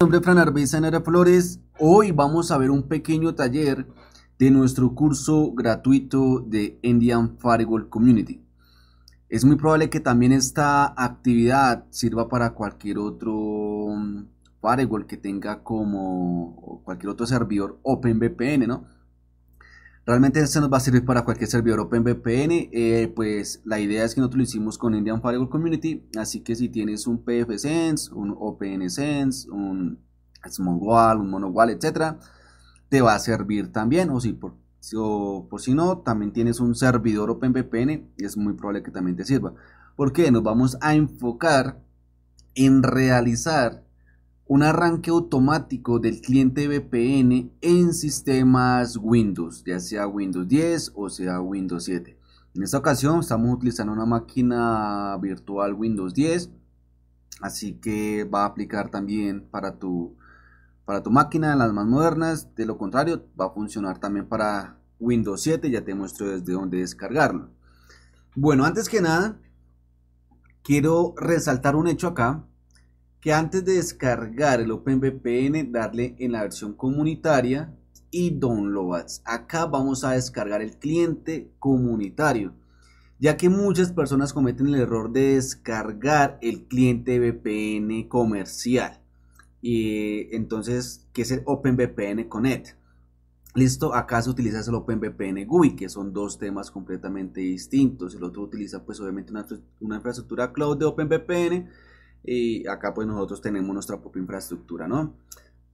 nombre es Fran Arbeza Flores. Hoy vamos a ver un pequeño taller de nuestro curso gratuito de Indian Firewall Community. Es muy probable que también esta actividad sirva para cualquier otro mm, firewall que tenga como cualquier otro servidor OpenVPN, ¿no? Realmente este nos va a servir para cualquier servidor OpenVPN. Eh, pues la idea es que nosotros lo hicimos con Indian Firewall Community. Así que si tienes un PFSense, un OpenSense, un SmallWall, un MonoWall, etcétera, te va a servir también. O si por si no, también tienes un servidor OpenVPN, es muy probable que también te sirva. Porque nos vamos a enfocar en realizar un arranque automático del cliente VPN en sistemas Windows, ya sea Windows 10 o sea Windows 7. En esta ocasión estamos utilizando una máquina virtual Windows 10, así que va a aplicar también para tu, para tu máquina las más modernas, de lo contrario va a funcionar también para Windows 7, ya te muestro desde dónde descargarlo. Bueno, antes que nada, quiero resaltar un hecho acá que antes de descargar el OpenVPN, darle en la versión comunitaria y downloads. Acá vamos a descargar el cliente comunitario, ya que muchas personas cometen el error de descargar el cliente VPN comercial. Y eh, entonces, ¿qué es el OpenVPN Connect? Listo, acá se utiliza el OpenVPN GUI, que son dos temas completamente distintos. El otro utiliza pues obviamente una infraestructura cloud de OpenVPN y acá pues nosotros tenemos nuestra propia infraestructura, ¿no?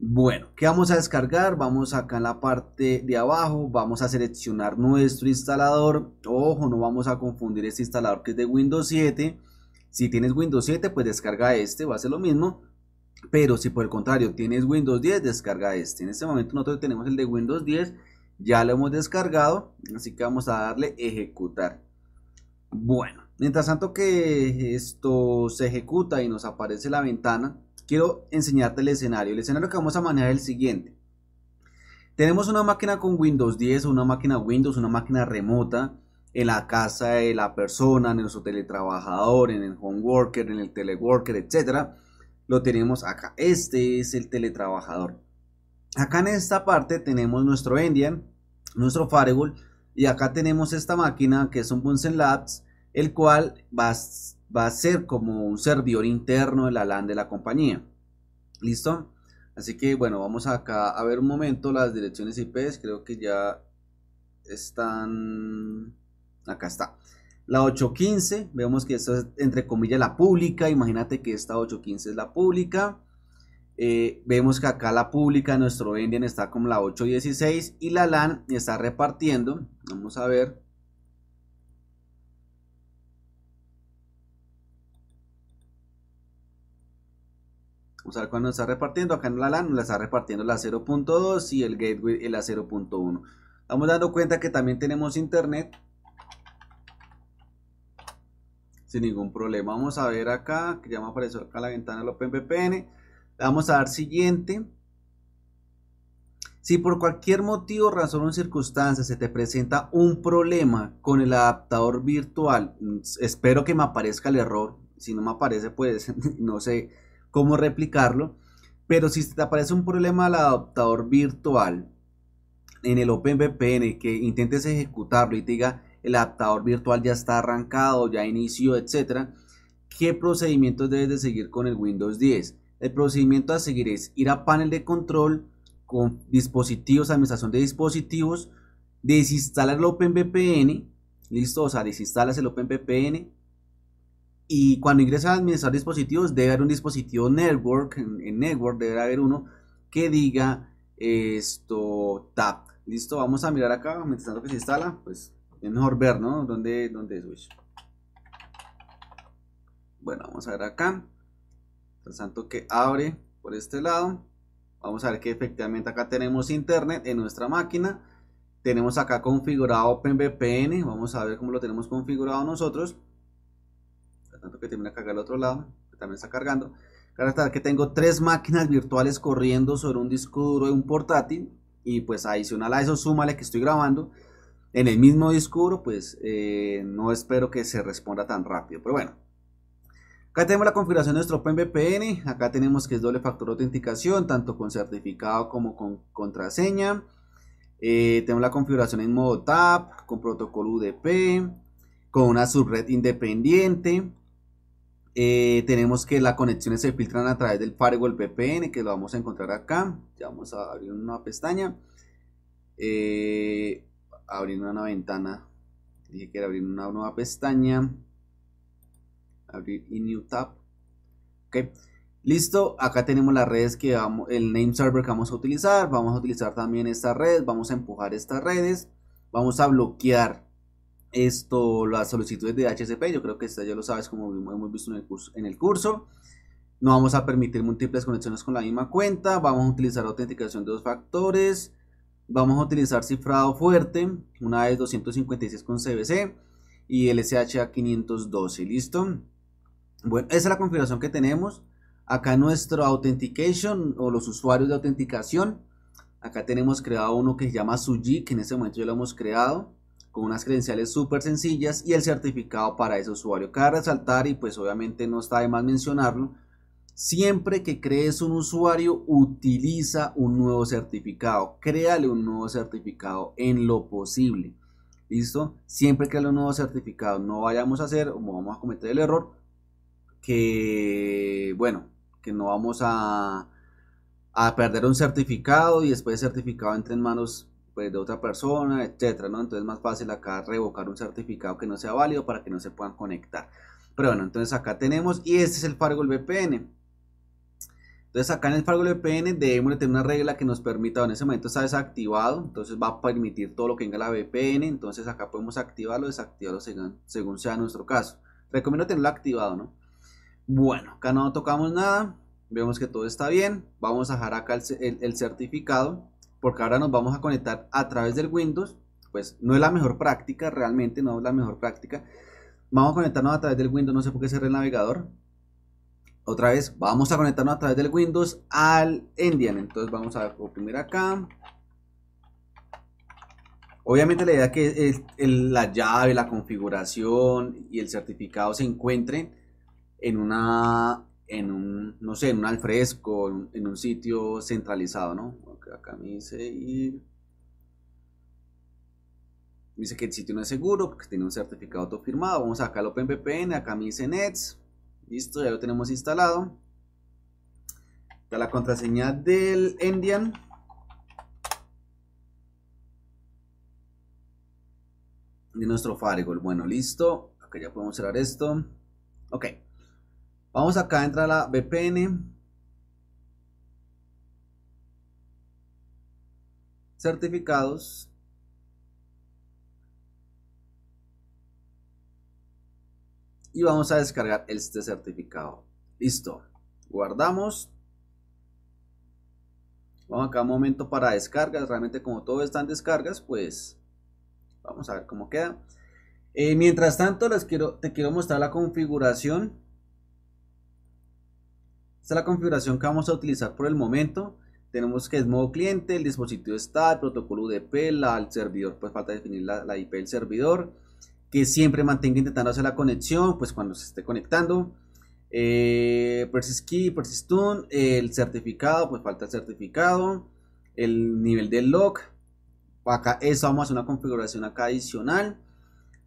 Bueno, ¿qué vamos a descargar? Vamos acá en la parte de abajo, vamos a seleccionar nuestro instalador. Ojo, no vamos a confundir este instalador que es de Windows 7. Si tienes Windows 7, pues descarga este, va a ser lo mismo. Pero si por el contrario tienes Windows 10, descarga este. En este momento nosotros tenemos el de Windows 10, ya lo hemos descargado, así que vamos a darle ejecutar. Bueno, Mientras tanto que esto se ejecuta y nos aparece la ventana, quiero enseñarte el escenario. El escenario que vamos a manejar es el siguiente. Tenemos una máquina con Windows 10, una máquina Windows, una máquina remota en la casa de la persona, en nuestro teletrabajador, en el home worker, en el teleworker, etc. Lo tenemos acá. Este es el teletrabajador. Acá en esta parte tenemos nuestro Endian, nuestro Firewall y acá tenemos esta máquina que es un Bunsen Labs el cual va, va a ser como un servidor interno de la LAN de la compañía. ¿Listo? Así que bueno, vamos acá a ver un momento las direcciones IP creo que ya están, acá está. La 815, vemos que esta es entre comillas la pública, imagínate que esta 815 es la pública. Eh, vemos que acá la pública, nuestro Endian está como la 816 y la LAN está repartiendo, vamos a ver, usar cuando está repartiendo, acá en la LAN la está repartiendo la 0.2 y el gateway la 0.1. Estamos dando cuenta que también tenemos internet. Sin ningún problema. Vamos a ver acá, que ya me apareció acá la ventana de OpenVPN. vamos a dar siguiente. Si por cualquier motivo, razón o circunstancia se te presenta un problema con el adaptador virtual, mm, espero que me aparezca el error. Si no me aparece, pues no sé cómo replicarlo. Pero si te aparece un problema al adaptador virtual en el OpenVPN que intentes ejecutarlo y te diga el adaptador virtual ya está arrancado, ya inició, etcétera, ¿qué procedimientos debes de seguir con el Windows 10? El procedimiento a seguir es ir a panel de control con dispositivos, administración de dispositivos, desinstalar el OpenVPN, listo, o sea, desinstalas el OpenVPN, y cuando ingresa a administrar dispositivos, debe haber un dispositivo network, en, network debe haber uno que diga esto tap. Listo, vamos a mirar acá, mientras tanto que se instala, pues es mejor ver, ¿no? ¿Dónde, dónde es Wish? Bueno, vamos a ver acá. Mientras tanto que abre por este lado. Vamos a ver que efectivamente acá tenemos internet en nuestra máquina. Tenemos acá configurado OpenVPN. Vamos a ver cómo lo tenemos configurado nosotros tanto que termina cargar al otro lado, que también está cargando. Claro que tengo tres máquinas virtuales corriendo sobre un disco duro de un portátil y pues adicional a eso súmale que estoy grabando en el mismo disco duro, pues eh, no espero que se responda tan rápido, pero bueno. Acá tenemos la configuración de nuestro OpenVPN, acá tenemos que es doble factor de autenticación, tanto con certificado como con contraseña. Eh, tenemos la configuración en modo TAP, con protocolo UDP, con una subred independiente, eh, tenemos que las conexiones se filtran a través del firewall VPN, que lo vamos a encontrar acá. Ya vamos a abrir una pestaña. Eh, abrir una ventana. Dije que era abrir una nueva pestaña. Abrir in new tab. Ok. Listo, acá tenemos las redes que vamos, el name server que vamos a utilizar. Vamos a utilizar también esta redes Vamos a empujar estas redes. Vamos a bloquear esto, las solicitudes de HCP, yo creo que esta ya lo sabes como hemos visto en el curso. No vamos a permitir múltiples conexiones con la misma cuenta, vamos a utilizar autenticación de dos factores, vamos a utilizar cifrado fuerte, una vez 256 con CBC y el SHA 512, ¿listo? Bueno, esa es la configuración que tenemos. Acá nuestro authentication o los usuarios de autenticación. Acá tenemos creado uno que se llama Suji, que en este momento ya lo hemos creado con unas credenciales súper sencillas y el certificado para ese usuario. Cabe resaltar y pues obviamente no está de más mencionarlo, siempre que crees un usuario utiliza un nuevo certificado, créale un nuevo certificado en lo posible. ¿Listo? Siempre que un nuevo certificado, no vayamos a hacer o vamos a cometer el error que, bueno, que no vamos a, a perder un certificado y después el certificado entre en manos pues, de otra persona, etcétera, ¿no? Entonces es más fácil acá revocar un certificado que no sea válido para que no se puedan conectar. Pero bueno, entonces acá tenemos, y este es el Firewall VPN. Entonces acá en el el VPN debemos tener una regla que nos permita, en ese momento está desactivado, entonces va a permitir todo lo que tenga la VPN, entonces acá podemos activarlo, desactivarlo según, sea nuestro caso. Recomiendo tenerlo activado, ¿no? Bueno, acá no tocamos nada, vemos que todo está bien, vamos a dejar acá el, el certificado porque ahora nos vamos a conectar a través del Windows, pues no es la mejor práctica, realmente no es la mejor práctica. Vamos a conectarnos a través del Windows, no sé por qué cerré el navegador. Otra vez, vamos a conectarnos a través del Windows al Endian. Entonces vamos a oprimir acá. Obviamente la idea es, que la llave, la configuración y el certificado se encuentren en una en un, no sé, en un alfresco, en un, en un sitio centralizado, ¿no? Acá me dice ir. Me dice que el sitio no es seguro porque tiene un certificado autofirmado. Vamos acá al OpenVPN, acá me dice Nets. Listo, ya lo tenemos instalado. Está la contraseña del Endian. De nuestro Firewall. Bueno, listo. Acá ya podemos cerrar esto. Ok. Vamos acá, entra la VPN. Certificados. Y vamos a descargar este certificado. Listo. Guardamos. Vamos acá un momento para descargas. Realmente como todo están descargas, pues vamos a ver cómo queda. Eh, mientras tanto, les quiero, te quiero mostrar la configuración esta es la configuración que vamos a utilizar por el momento. Tenemos que es modo cliente, el dispositivo está, el protocolo UDP, la, servidor, pues falta definir la, IP del servidor, que siempre mantenga intentando hacer la conexión, pues cuando se esté conectando. Eh, persist key, persist el certificado, pues falta el certificado, el nivel del log, acá eso vamos a hacer una configuración acá adicional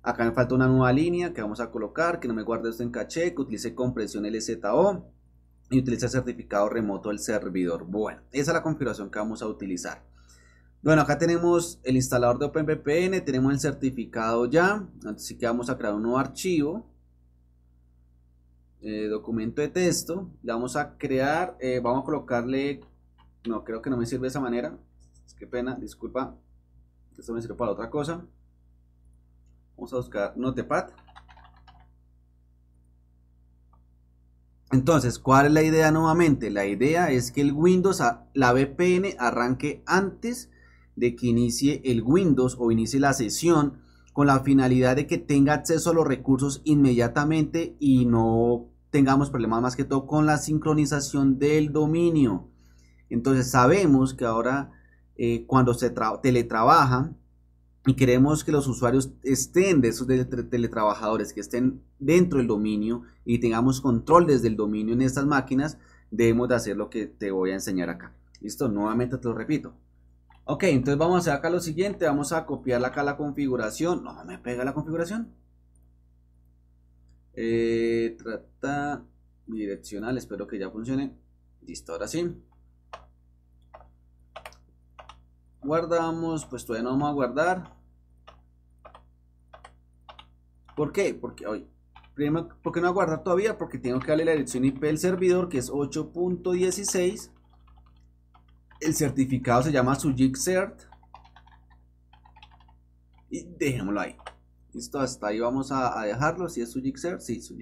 acá me falta una nueva línea que vamos a colocar que no me guarde esto en caché que utilice compresión LZO y utiliza certificado remoto del servidor. Bueno, esa es la configuración que vamos a utilizar. Bueno, acá tenemos el instalador de OpenVPN, tenemos el certificado ya, así que vamos a crear un nuevo archivo, eh, documento de texto, le vamos a crear, eh, vamos a colocarle, no, creo que no me sirve de esa manera, qué pena, disculpa, esto me sirve para otra cosa. Vamos a buscar Notepad. Entonces, ¿cuál es la idea nuevamente? La idea es que el Windows, la VPN arranque antes de que inicie el Windows o inicie la sesión con la finalidad de que tenga acceso a los recursos inmediatamente y no tengamos problemas más que todo con la sincronización del dominio. Entonces sabemos que ahora eh, cuando se teletrabaja, y queremos que los usuarios estén de esos teletrabajadores, que estén dentro del dominio y tengamos control desde el dominio en estas máquinas, debemos de hacer lo que te voy a enseñar acá. Listo, nuevamente te lo repito. Ok, entonces vamos a hacer acá lo siguiente, vamos a copiar acá la configuración. No me pega la configuración. Eh, trata direccional, espero que ya funcione. Listo, ahora sí. guardamos, pues todavía no vamos a guardar. ¿Por qué? Porque hoy, primero, ¿por qué no guardar todavía? Porque tengo que darle la dirección IP del servidor que es 8.16. El certificado se llama sujigcert Y dejémoslo ahí. Listo, hasta ahí vamos a, dejarlo. Si es sujigcert Cert, sí, su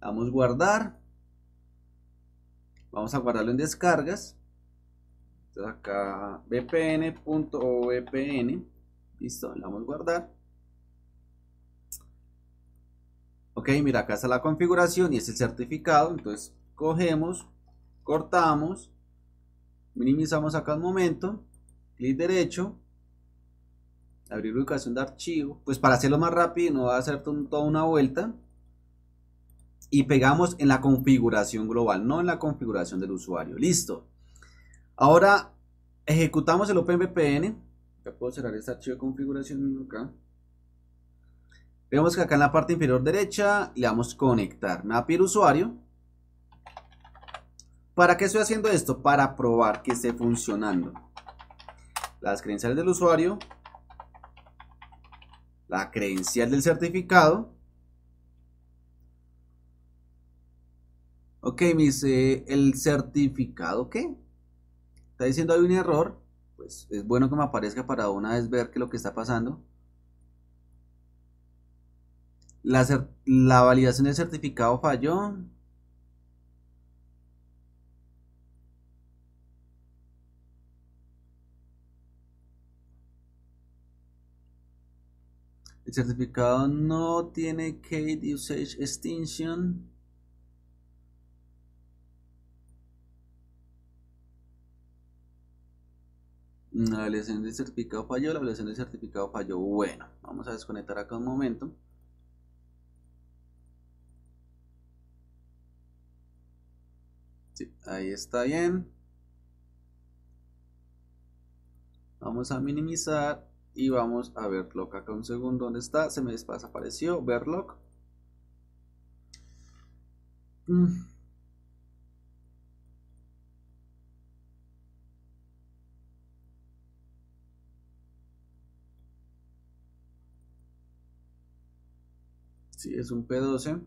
Vamos a guardar. Vamos a guardarlo en descargas. Entonces acá vpn.ovpn. Listo, le damos guardar. Ok, mira, acá está la configuración y es el certificado. Entonces cogemos, cortamos, minimizamos acá un momento, clic derecho, abrir ubicación de archivo. Pues para hacerlo más rápido, no va a hacer toda una vuelta. Y pegamos en la configuración global, no en la configuración del usuario. Listo. Ahora ejecutamos el OpenVPN. Ya puedo cerrar este archivo de configuración acá. Vemos que acá en la parte inferior derecha le damos conectar. Me usuario. ¿Para qué estoy haciendo esto? Para probar que esté funcionando. Las credenciales del usuario. La credencial del certificado. Ok, me dice el certificado, ¿qué? está diciendo hay un error, pues es bueno que me aparezca para una vez ver qué lo que está pasando. La, validación del certificado falló. El certificado no tiene Kate Usage Extinction. La validación del certificado falló, la validación del certificado falló. Bueno, vamos a desconectar acá un momento. ahí está bien. Vamos a minimizar y vamos a verlock acá un segundo. ¿Dónde está? Se me desapareció. Verlock. Mm. si es un P12.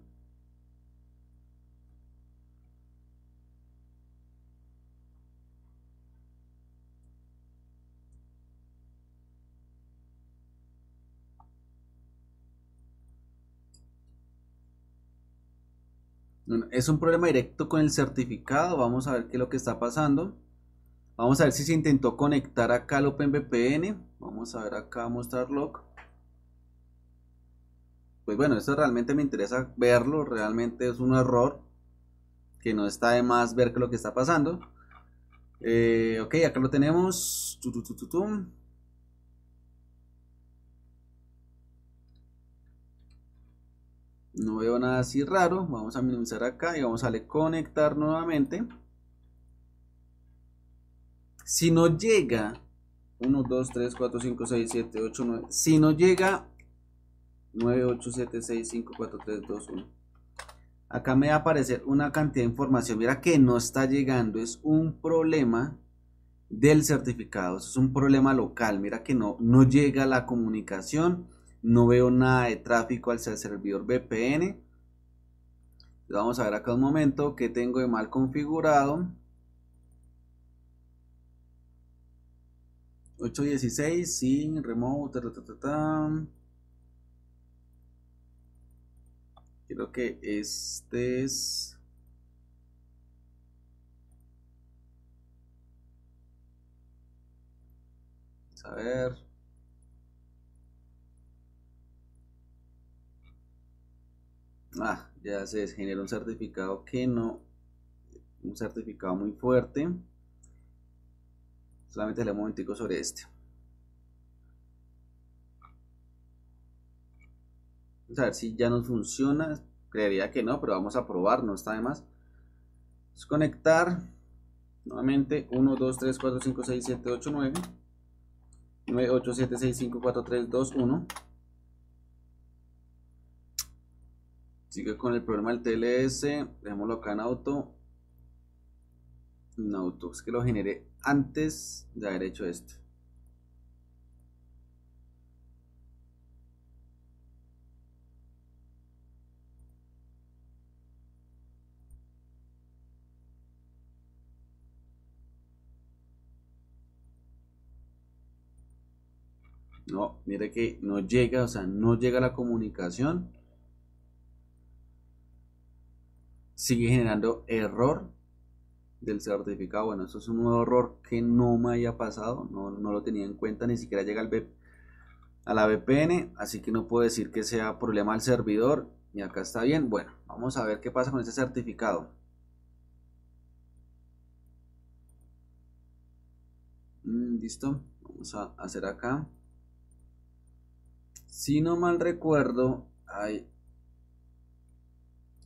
es un problema directo con el certificado. Vamos a ver qué es lo que está pasando. Vamos a ver si se intentó conectar acá al OpenVPN. Vamos a ver acá mostrar log pues bueno, esto realmente me interesa verlo, realmente es un error que no está de más ver lo que está pasando. Eh, ok, acá lo tenemos. No veo nada así raro. Vamos a minimizar acá y vamos a le conectar nuevamente. Si no llega 1, 2, 3, 4, 5, 6, 7, 8, 9. Si no llega 987654321. Acá me va a aparecer una cantidad de información. Mira que no está llegando. Es un problema del certificado. es un problema local. Mira que no, no llega la comunicación. No veo nada de tráfico al servidor VPN. Vamos a ver acá un momento que tengo de mal configurado. 816, sin remote, Creo que este es... a ver. Ah, ya se generó un certificado que no... Un certificado muy fuerte. Solamente le un momentico sobre este. a ver si ya nos funciona. Creería que no, pero vamos a probar, no está de más. desconectar conectar nuevamente 1, 2, 3, 4, 5, 6, 7, 8, 9. 9, 8, 7, 6, 5, 4, 3, 2, 1. Sigue con el problema del TLS. Dejémoslo acá en auto. En auto. Es que lo generé antes de haber hecho esto. No, mire que no llega, o sea, no llega la comunicación. Sigue generando error del certificado. Bueno, eso es un nuevo error que no me haya pasado, no, lo tenía en cuenta, ni siquiera llega al a la VPN, así que no puedo decir que sea problema al servidor. Y acá está bien. Bueno, vamos a ver qué pasa con ese certificado. Mm, listo, vamos a hacer acá. Si no mal recuerdo,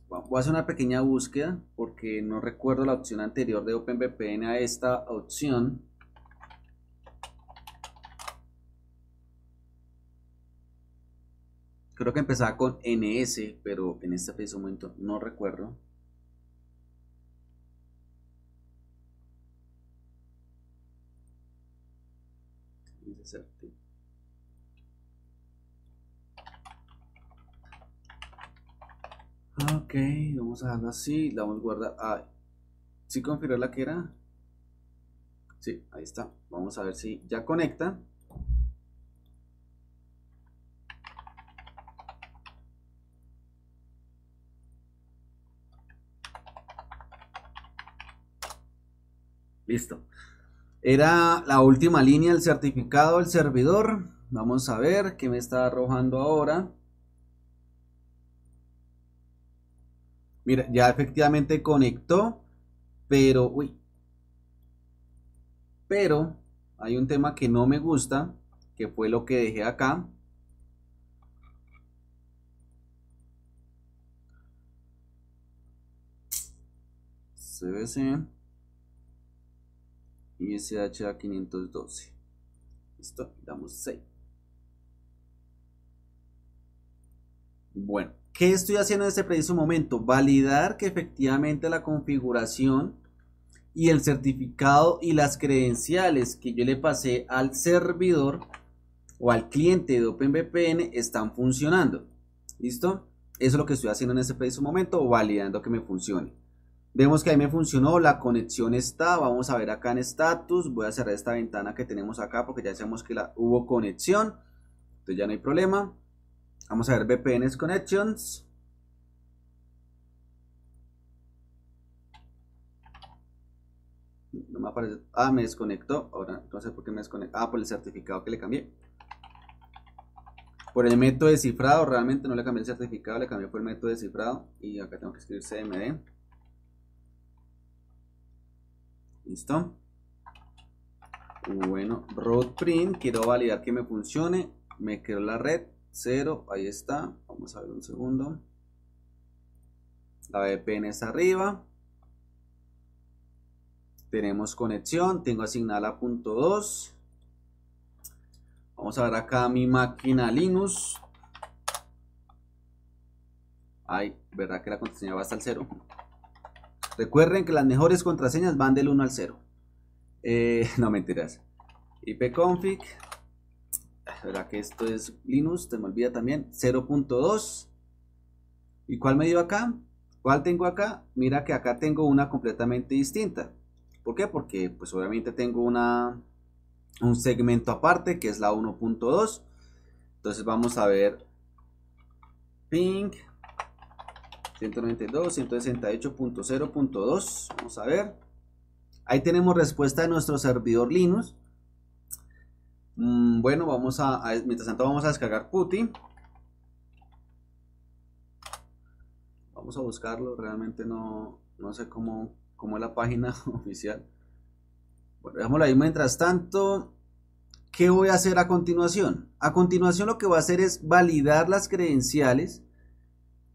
voy a hacer una pequeña búsqueda porque no recuerdo la opción anterior de OpenVPN a esta opción. Creo que empezaba con NS, pero en este momento no recuerdo. Ah, ok, vamos a dejarlo así. La vamos a guardar. Ah, ¿Sí confirmar la que era? Sí, ahí está. Vamos a ver si ya conecta. Listo. Era la última línea, del certificado del servidor. Vamos a ver qué me está arrojando ahora. Mira, ya efectivamente conectó, pero, uy, pero hay un tema que no me gusta, que fue lo que dejé acá. CBC y SHA 512. Listo, damos 6. Bueno. ¿Qué estoy haciendo en este preciso momento? Validar que efectivamente la configuración y el certificado y las credenciales que yo le pasé al servidor o al cliente de OpenVPN están funcionando. ¿Listo? Eso es lo que estoy haciendo en este preciso momento, validando que me funcione. Vemos que ahí me funcionó, la conexión está, vamos a ver acá en status, voy a cerrar esta ventana que tenemos acá porque ya sabemos que hubo conexión, entonces ya no hay problema. Vamos a ver VPNs Connections. No me aparece. Ah, me desconectó. Ahora no sé por qué me desconectó. Ah, por el certificado que le cambié. Por el método de cifrado. Realmente no le cambié el certificado, le cambié por el método de cifrado. Y acá tengo que escribir CMD. Listo. Bueno, RoadPrint print. Quiero validar que me funcione. Me quedó la red. 0, ahí está, vamos a ver un segundo. La VPN está arriba. Tenemos conexión, tengo asignada la 2. Vamos a ver acá mi máquina Linux. Ay, verdad que la contraseña va hasta el 0. Recuerden que las mejores contraseñas van del 1 al 0. Eh, no mentiras. ipconfig verá que esto es Linux? Te me olvida también. 0.2. ¿Y cuál me dio acá? ¿Cuál tengo acá? Mira que acá tengo una completamente distinta. ¿Por qué? Porque pues obviamente tengo una, un segmento aparte que es la 1.2. Entonces vamos a ver ping 192, 168.0.2. Vamos a ver. Ahí tenemos respuesta de nuestro servidor Linux. Mm, bueno, vamos a, mientras tanto vamos a descargar Putin. Vamos a buscarlo, realmente no, no sé cómo, cómo es la página oficial. Bueno, dejámoslo ahí mientras tanto. ¿Qué voy a hacer a continuación? A continuación lo que voy a hacer es validar las credenciales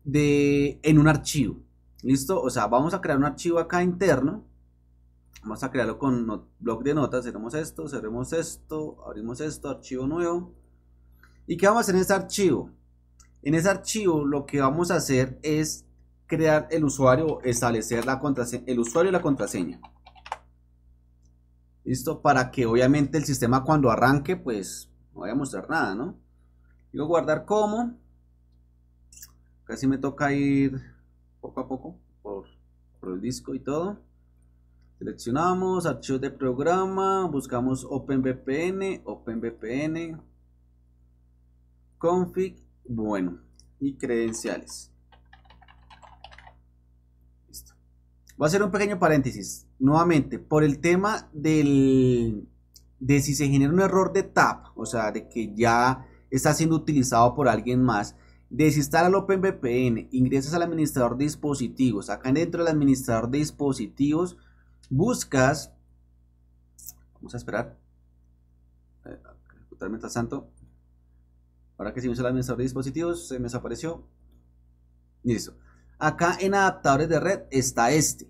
de, en un archivo. ¿Listo? O sea, vamos a crear un archivo acá interno Vamos a crearlo con blog de notas. Cerremos esto, cerremos esto, abrimos esto, archivo nuevo. ¿Y qué vamos a hacer en ese archivo? En ese archivo lo que vamos a hacer es crear el usuario, establecer la contraseña, el usuario y la contraseña. Listo, para que obviamente el sistema cuando arranque, pues no vaya a mostrar nada, ¿no? Digo guardar como. Casi me toca ir poco a poco por, por el disco y todo. Seleccionamos archivos de programa, buscamos OpenVPN, OpenVPN, config, bueno, y credenciales. Listo. Voy a hacer un pequeño paréntesis, nuevamente, por el tema del, de si se genera un error de TAP, o sea, de que ya está siendo utilizado por alguien más, desinstala el OpenVPN, ingresas al administrador de dispositivos, acá dentro del administrador de dispositivos, buscas, vamos a esperar, ejecutar eh, santo ahora que se me el administrador de dispositivos, se me desapareció, listo. Acá en adaptadores de red está este.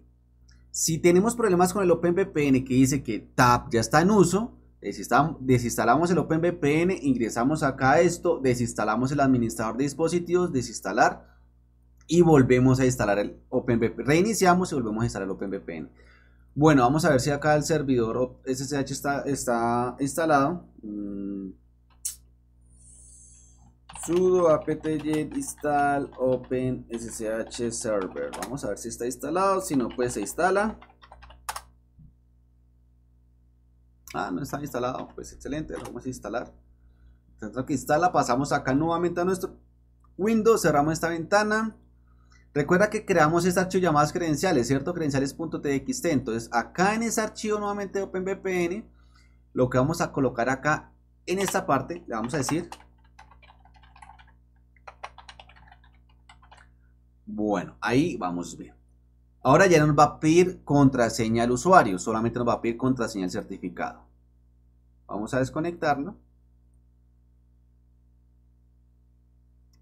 Si tenemos problemas con el OpenVPN que dice que TAP ya está en uso, desinstalamos el OpenVPN, ingresamos acá a esto, desinstalamos el administrador de dispositivos, desinstalar y volvemos a instalar el OpenVPN. Reiniciamos y volvemos a instalar el OpenVPN. Bueno, vamos a ver si acá el servidor SSH está, está instalado. Mm. sudo apt-get install open ssh server. Vamos a ver si está instalado. Si no, pues se instala. Ah, no está instalado. Pues excelente, lo vamos a instalar. Tanto que instala, pasamos acá nuevamente a nuestro Windows. Cerramos esta ventana. Recuerda que creamos este archivo llamado credenciales, ¿cierto? Credenciales.txt. Entonces, acá en ese archivo nuevamente de OpenVPN, lo que vamos a colocar acá en esta parte, le vamos a decir. Bueno, ahí vamos bien. Ahora ya no nos va a pedir contraseña al usuario, solamente nos va a pedir contraseña al certificado. Vamos a desconectarlo.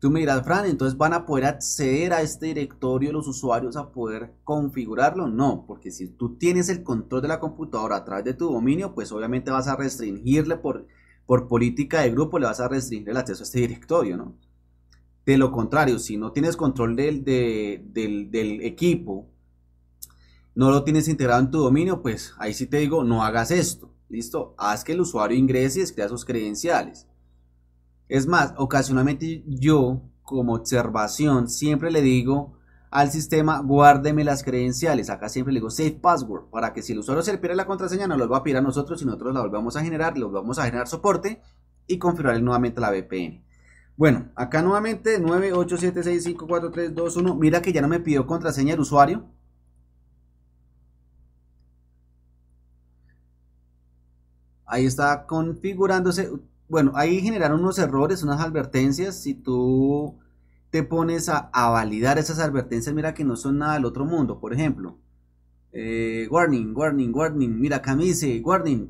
Tú me dirás, Fran, entonces van a poder acceder a este directorio los usuarios a poder configurarlo. No, porque si tú tienes el control de la computadora a través de tu dominio, pues obviamente vas a restringirle por, por política de grupo, le vas a restringir el acceso a este directorio, ¿no? De lo contrario, si no tienes control del, del, equipo, no lo tienes integrado en tu dominio, pues ahí sí te digo, no hagas esto. Listo, haz que el usuario ingrese y escriba sus credenciales. Es más, ocasionalmente yo, como observación, siempre le digo al sistema, guárdeme las credenciales. Acá siempre le digo save password, para que si el usuario se le pierde la contraseña, no lo va a pedir a nosotros y nosotros la volvamos a generar, le vamos a generar soporte y configurar nuevamente la VPN. Bueno, acá nuevamente 987654321. Mira que ya no me pidió contraseña el usuario. Ahí está configurándose bueno, ahí generaron unos errores, unas advertencias. Si tú te pones a, validar esas advertencias, mira que no son nada del otro mundo. Por ejemplo, eh, warning, warning, warning. Mira, acá warning.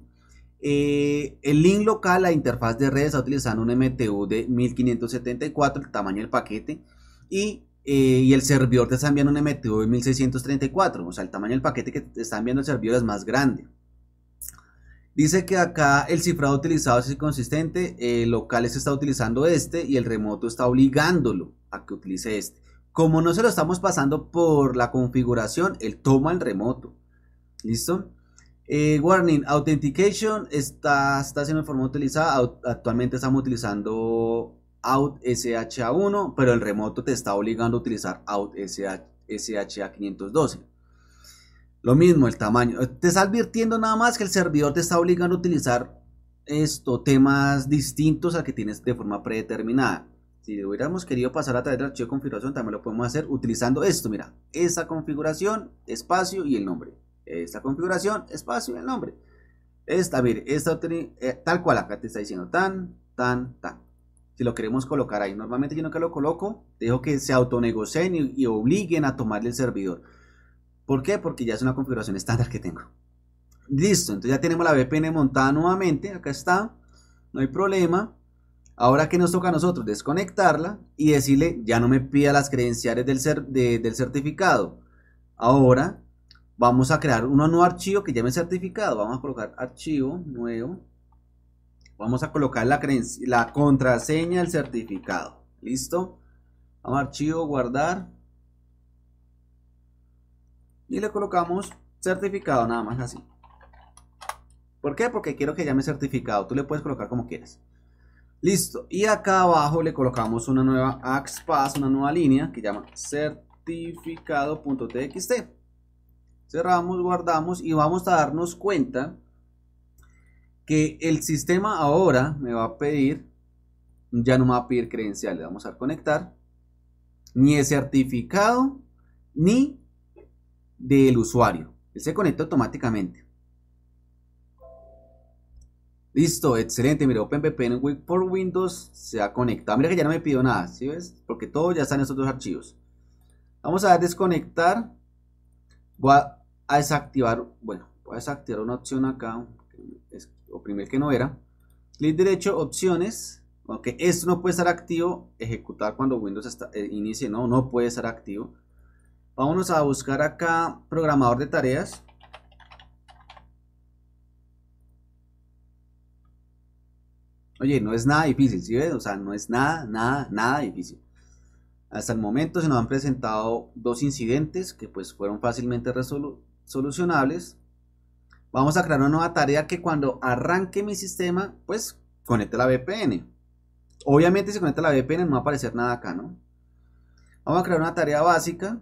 Eh, el link local, la interfaz de red está utilizando un MTU de 1574, el tamaño del paquete, y, eh, y el servidor te está enviando un MTU de 1634, o sea, el tamaño del paquete que te está enviando el servidor es más grande. Dice que acá el cifrado utilizado es inconsistente, el local se está utilizando este y el remoto está obligándolo a que utilice este. Como no se lo estamos pasando por la configuración, él toma el remoto. ¿Listo? Eh, warning, Authentication está, está siendo forma formato Actualmente estamos utilizando Out SHA1, pero el remoto te está obligando a utilizar Out SHA512. Lo mismo el tamaño. Eh, te está advirtiendo nada más que el servidor te está obligando a utilizar estos temas distintos al que tienes de forma predeterminada. Si hubiéramos querido pasar a través del archivo de configuración, también lo podemos hacer utilizando esto. Mira, esta configuración, espacio y el nombre. Esta configuración, espacio y el nombre. Esta, mire, esta eh, tal cual acá te está diciendo tan, tan, tan. Si lo queremos colocar ahí, normalmente yo no que lo coloco, dejo que se autonegocien y obliguen a tomarle el servidor. ¿Por qué? Porque ya es una configuración estándar que tengo. Listo, entonces ya tenemos la VPN montada nuevamente. Acá está, no hay problema. Ahora que nos toca a nosotros desconectarla y decirle, ya no me pida las credenciales del, certificado. Ahora vamos a crear uno nuevo archivo que llame certificado. Vamos a colocar archivo nuevo. Vamos a colocar la, la contraseña del certificado. ¿Listo? Vamos a archivo, guardar y le colocamos certificado nada más así. ¿Por qué? Porque quiero que llame certificado. Tú le puedes colocar como quieras. Listo. Y acá abajo le colocamos una nueva AXPAS, una nueva línea que llama certificado.txt. Cerramos, guardamos y vamos a darnos cuenta que el sistema ahora me va a pedir, ya no me va a pedir credencial. Le vamos a conectar. Ni el certificado ni del usuario. Él se conecta automáticamente. Listo, excelente. Mira, OpenVPN por Windows se ha conectado. Mira que ya no me pidió nada, ¿sí ves? Porque todo ya está en esos dos archivos. Vamos a desconectar. Voy a desactivar, bueno, voy a desactivar una opción acá, oprimir que no era. Clic derecho, opciones. Aunque esto no puede estar activo, ejecutar cuando Windows eh, inicie, no, no puede estar activo. Vámonos a buscar acá programador de tareas. Oye, no es nada difícil, ¿sí ven? O sea, no es nada, nada, nada difícil. Hasta el momento se nos han presentado dos incidentes que pues fueron fácilmente solucionables. Vamos a crear una nueva tarea que cuando arranque mi sistema, pues conecte la VPN. Obviamente si conecta la VPN no va a aparecer nada acá, ¿no? Vamos a crear una tarea básica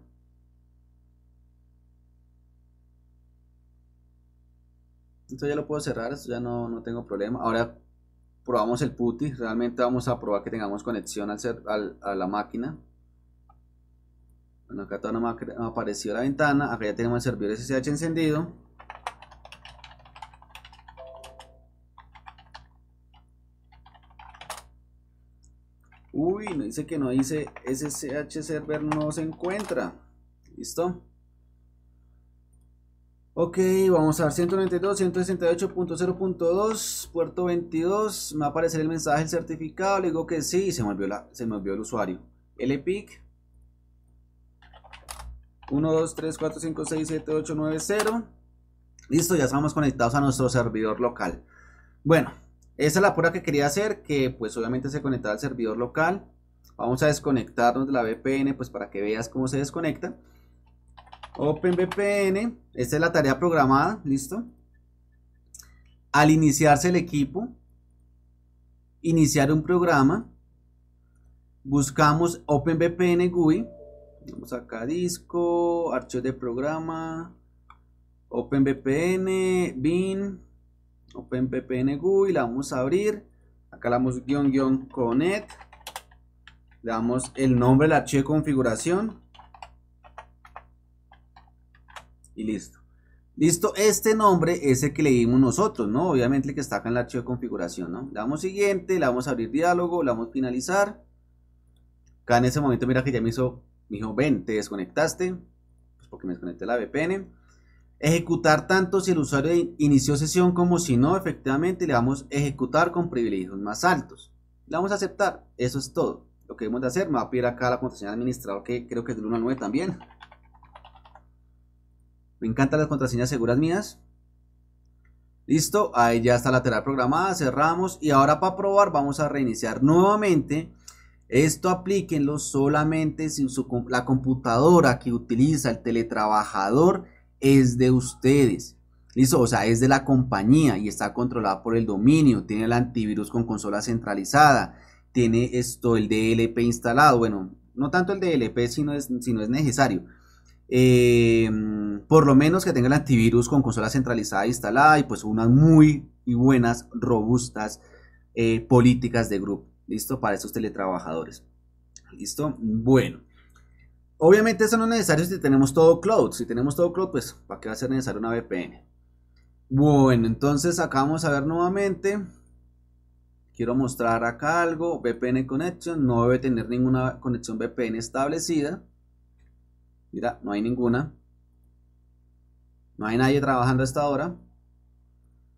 esto ya lo puedo cerrar, esto ya no, tengo problema. Ahora probamos el PuTTY, realmente vamos a probar que tengamos conexión al, a la máquina. Bueno, acá todavía no me apareció la ventana, acá ya tenemos el servidor SSH encendido. Uy, me dice que no dice SSH server no se encuentra. ¿Listo? Ok, vamos a ver 192, puerto 22, me va a aparecer el mensaje el certificado, le digo que sí y se me olvidó, la, se me el usuario. LPIC 1, 2, 3, 4, 5, 6, 7, 8, 9, Listo, ya estamos conectados a nuestro servidor local. Bueno, esa es la prueba que quería hacer, que pues obviamente se conectaba al servidor local. Vamos a desconectarnos de la VPN pues para que veas cómo se desconecta. OpenVPN, esta es la tarea programada, listo. Al iniciarse el equipo, iniciar un programa, buscamos OpenVPN GUI, vamos acá disco, archivo de programa, OpenVPN, bin, OpenVPN GUI, la vamos a abrir, acá la damos guión connect, le damos el nombre del archivo de configuración, y listo. Listo, este nombre es el que le dimos nosotros, ¿no? Obviamente el que está acá en el archivo de configuración, ¿no? Le damos siguiente, le vamos a abrir diálogo, le damos finalizar. Acá en ese momento mira que ya me hizo, me dijo, ven, te desconectaste, pues porque me desconecté la VPN. Ejecutar tanto si el usuario inició sesión como si no, efectivamente le damos ejecutar con privilegios más altos. Le vamos a aceptar, eso es todo. Lo que debemos de hacer, me va a pedir acá la contraseña de administrador que creo que es del 1 al 9 también. Me encantan las contraseñas seguras mías. Listo, ahí ya está la lateral programada, cerramos y ahora para probar vamos a reiniciar nuevamente. Esto aplíquenlo solamente si la computadora que utiliza el teletrabajador es de ustedes. Listo, o sea, es de la compañía y está controlada por el dominio, tiene el antivirus con consola centralizada, tiene esto el DLP instalado, bueno, no tanto el DLP si si no es necesario, eh, por lo menos que tenga el antivirus con consola centralizada instalada y pues unas muy buenas, robustas eh, políticas de grupo. ¿Listo? Para estos teletrabajadores. ¿Listo? Bueno. Obviamente eso no es necesario si tenemos todo cloud. Si tenemos todo cloud, pues ¿para qué va a ser necesario una VPN? Bueno, entonces acá vamos a ver nuevamente. Quiero mostrar acá algo. VPN Connection. No debe tener ninguna conexión VPN establecida. Mira, no hay ninguna. No hay nadie trabajando esta hora,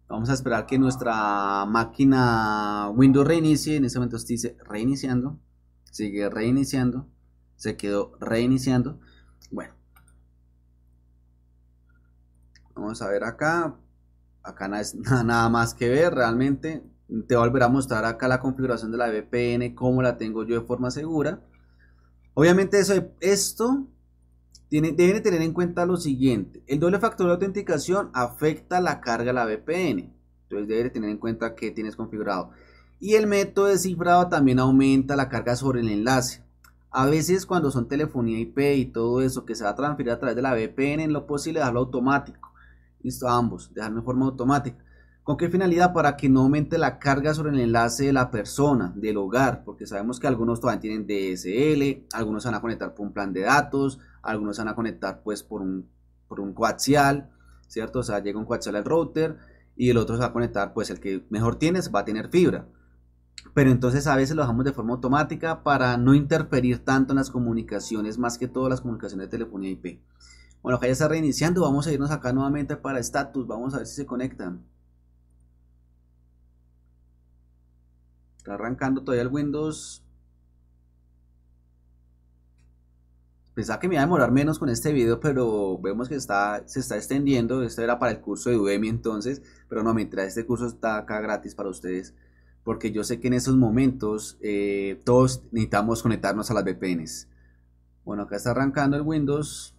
Vamos a esperar que nuestra máquina Windows reinicie. En ese momento dice reiniciando. Sigue reiniciando. Se quedó reiniciando. Bueno. Vamos a ver acá. Acá nada más que ver realmente. Te volverá a mostrar acá la configuración de la VPN, cómo la tengo yo de forma segura. Obviamente eso, esto deben tener en cuenta lo siguiente. El doble factor de autenticación afecta la carga de la VPN. Entonces debe tener en cuenta que tienes configurado. Y el método de cifrado también aumenta la carga sobre el enlace. A veces cuando son telefonía IP y todo eso que se va a transferir a través de la VPN, en lo posible dejarlo automático. Listo, ambos, dejarlo en forma automática. ¿Con qué finalidad? Para que no aumente la carga sobre el enlace de la persona, del hogar, porque sabemos que algunos todavía tienen DSL, algunos se van a conectar por un plan de datos, algunos van a conectar pues por un, por un coaxial, ¿cierto? O sea, llega un coaxial al router y el otro se va a conectar, pues el que mejor tienes va a tener fibra. Pero entonces a veces lo dejamos de forma automática para no interferir tanto en las comunicaciones, más que todas las comunicaciones de telefonía IP. Bueno, acá ya está reiniciando, vamos a irnos acá nuevamente para status, vamos a ver si se conectan. Está arrancando todavía el Windows pensaba que me iba a demorar menos con este video, pero vemos que está, se está extendiendo. Esto era para el curso de Udemy entonces, pero no, mientras este curso está acá gratis para ustedes, porque yo sé que en esos momentos eh, todos necesitamos conectarnos a las VPNs. Bueno, acá está arrancando el Windows.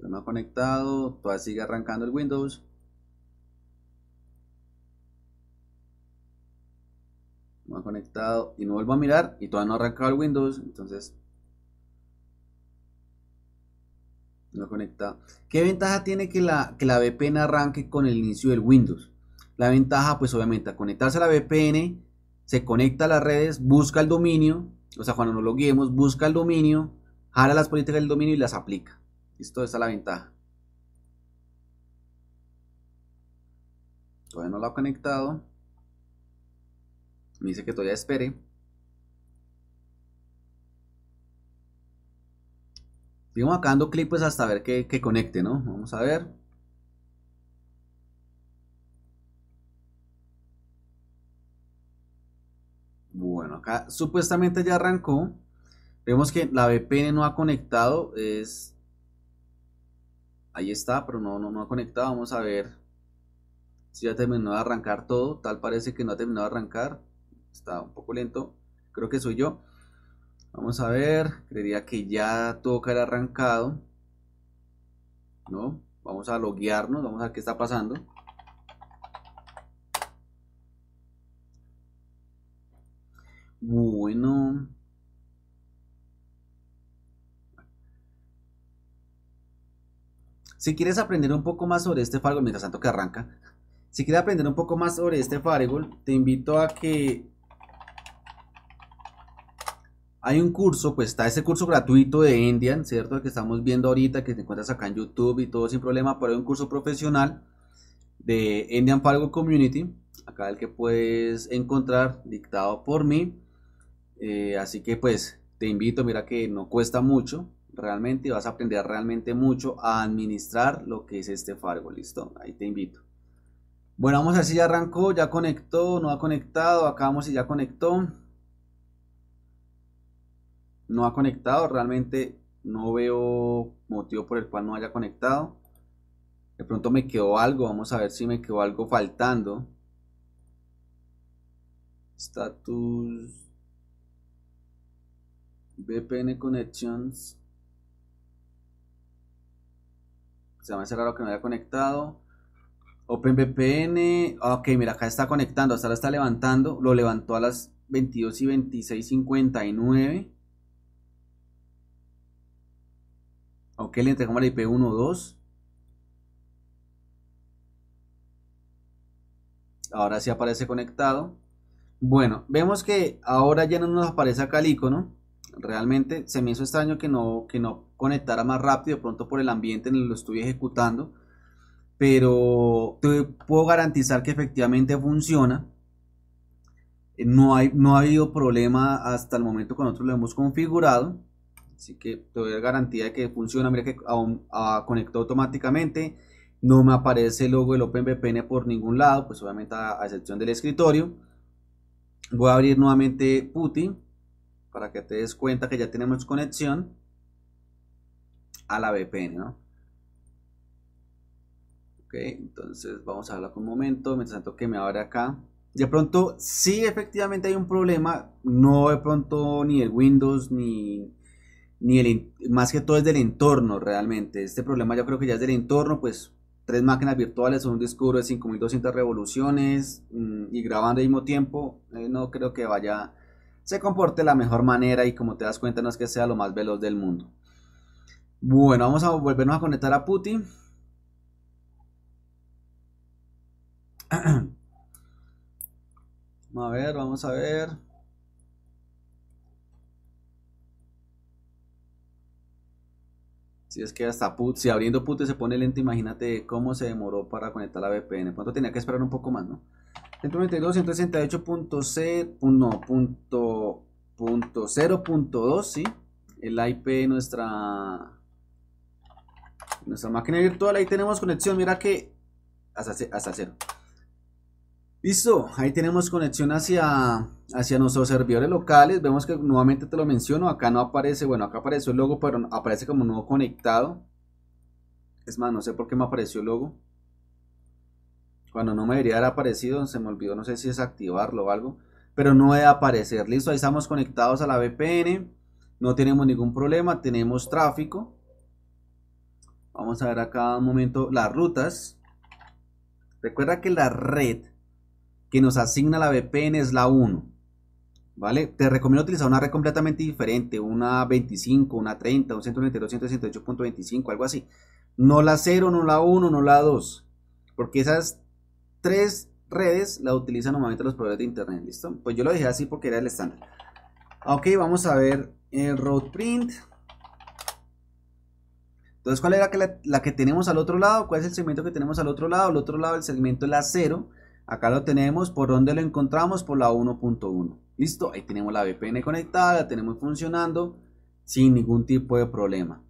No ha conectado, todavía sigue arrancando el Windows. ha conectado y no vuelvo a mirar y todavía no arrancado el Windows, entonces no conectado. ¿Qué ventaja tiene que la, que la VPN arranque con el inicio del Windows? La ventaja, pues obviamente, a conectarse a la VPN, se conecta a las redes, busca el dominio, o sea, cuando nos lo guiemos, busca el dominio, jala las políticas del dominio y las aplica. esto esa es la ventaja. Todavía no lo ha conectado. Me dice que todavía espere. Sigamos acá dando clic pues hasta ver que, conecte, ¿no? Vamos a ver. Bueno, acá supuestamente ya arrancó. Vemos que la VPN no ha conectado. Es... Ahí está, pero no, no ha conectado. Vamos a ver si ya terminó de arrancar todo. Tal parece que no ha terminado de arrancar. Está un poco lento. Creo que soy yo. Vamos a ver. Creería que ya toca el arrancado. ¿No? Vamos a loguearnos. Vamos a ver qué está pasando. Bueno. Si quieres aprender un poco más sobre este Fargo, mientras tanto que arranca, si quieres aprender un poco más sobre este Fargo, te invito a que hay un curso, pues está ese curso gratuito de Indian, ¿cierto? El que estamos viendo ahorita, que te encuentras acá en YouTube y todo sin problema, pero hay un curso profesional de Indian Fargo Community, acá el que puedes encontrar dictado por mí. Eh, así que pues te invito, mira que no cuesta mucho, realmente vas a aprender realmente mucho a administrar lo que es este Fargo, listo, ahí te invito. Bueno, vamos a ver si ya arrancó, ya conectó, no ha conectado, acá vamos si ya conectó no ha conectado. Realmente no veo motivo por el cual no haya conectado. De pronto me quedó algo. Vamos a ver si me quedó algo faltando. Status. VPN Connections. Se me hace raro que no haya conectado. OpenVPN. Ok, mira, acá está conectando. Hasta ahora está levantando. Lo levantó a las 22 y 26.59. Ok, le entregamos ip IP Ahora sí aparece conectado. Bueno, vemos que ahora ya no nos aparece acá el icono. Realmente se me hizo extraño que no, que no conectara más rápido, pronto por el ambiente en el que lo estuve ejecutando. Pero puedo garantizar que efectivamente funciona. No, hay, no ha habido problema hasta el momento cuando nosotros lo hemos configurado. Así que te doy garantía de que funciona. Mira que aún ah, conectó automáticamente. No me aparece el logo del OpenVPN por ningún lado, pues obviamente a, excepción del escritorio. Voy a abrir nuevamente PuTTY para que te des cuenta que ya tenemos conexión a la VPN, Ok, entonces vamos a hablar un momento, mientras tanto que me abre acá. De pronto, sí, efectivamente hay un problema, no de pronto ni el Windows ni el, más que todo es del entorno realmente. Este problema yo creo que ya es del entorno, pues tres máquinas virtuales son un disco de 5200 revoluciones mm, y grabando al mismo tiempo, eh, no creo que vaya, se comporte de la mejor manera y como te das cuenta no es que sea lo más veloz del mundo. Bueno, vamos a volvernos a conectar a Putin. a ver, vamos a ver. Si es que hasta put, si abriendo put se pone lento, imagínate cómo se demoró para conectar la VPN. pronto tenía que esperar un poco más, ¿no? 192.168.0.2, El IP de nuestra, nuestra máquina virtual, ahí tenemos conexión, mira que hasta, hasta cero. Listo, ahí tenemos conexión hacia, hacia nuestros servidores locales. Vemos que nuevamente te lo menciono, acá no aparece, bueno, acá apareció el logo, pero aparece como nuevo conectado. Es más, no sé por qué me apareció el logo. Cuando no me debería haber aparecido, se me olvidó, no sé si es activarlo o algo, pero no debe aparecer. Listo, ahí estamos conectados a la VPN, no tenemos ningún problema, tenemos tráfico. Vamos a ver acá un momento las rutas. Recuerda que la red que nos asigna la VPN es la 1. ¿Vale? Te recomiendo utilizar una red completamente diferente, una 25, una 30, un 192, 168.25, algo así. No la 0, no la 1, no la 2. Porque esas tres redes la utilizan normalmente los proveedores de internet, ¿listo? Pues yo lo dije así porque era el estándar. Ok, vamos a ver el road print. Entonces, ¿cuál era la, la que tenemos al otro lado? ¿Cuál es el segmento que tenemos al otro lado? Al otro lado el segmento es la 0 Acá lo tenemos, ¿por dónde lo encontramos? Por la 1.1. Listo, ahí tenemos la VPN conectada, la tenemos funcionando sin ningún tipo de problema.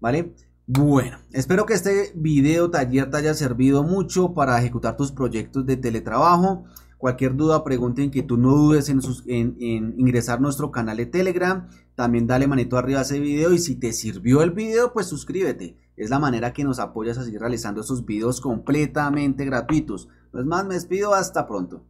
¿Vale? Bueno, espero que este video taller te haya servido mucho para ejecutar tus proyectos de teletrabajo. Cualquier duda, que tú no dudes en, ingresar en, en ingresar nuestro canal de Telegram. También dale manito arriba a ese video y si te sirvió el video, pues suscríbete. Es la manera que nos apoyas a seguir realizando estos videos completamente gratuitos. Pues más, me despido, hasta pronto.